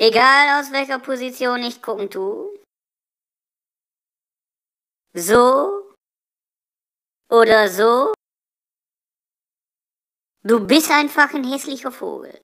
Egal aus welcher Position ich gucken tu. So oder so. Du bist einfach ein hässlicher Vogel.